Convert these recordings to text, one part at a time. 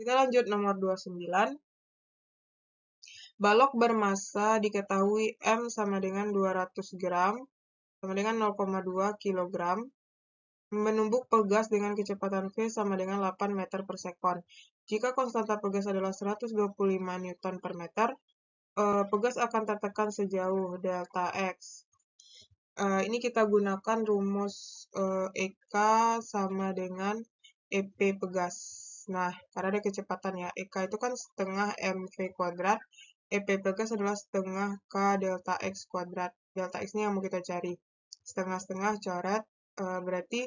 Kita lanjut nomor 29. Balok bermassa diketahui M sama dengan 200 gram, sama dengan 0,2 kg. Menumbuk pegas dengan kecepatan V sama dengan 8 meter per sekon. Jika konstanta pegas adalah 125 Newton per meter, eh, pegas akan tertekan sejauh delta X. Eh, ini kita gunakan rumus EK eh, e sama dengan EP pegas. Nah, karena ada kecepatan ya. EK itu kan setengah MV kuadrat. EP plus adalah setengah K delta X kuadrat. Delta x ini yang mau kita cari. Setengah-setengah coret. E, berarti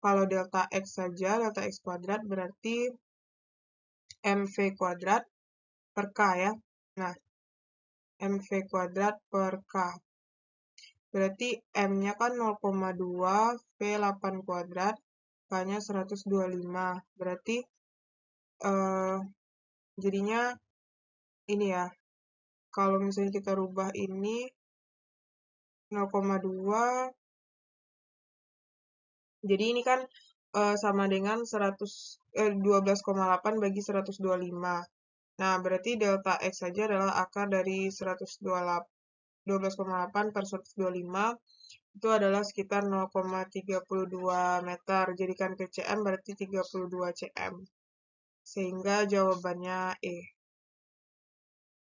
kalau delta X saja, delta X kuadrat berarti MV kuadrat per K ya. Nah, MV kuadrat per K. Berarti M-nya kan 0,2 V8 kuadrat, K-nya 125. Berarti uh, jadinya ini ya kalau misalnya kita rubah ini 0,2 jadi ini kan uh, sama dengan 100 eh, 12,8 bagi 125 nah berarti delta x saja adalah akar dari 128 12,8 per 125 itu adalah sekitar 0,32 meter. Jadikan ke cm berarti 32 cm sehingga jawabannya E.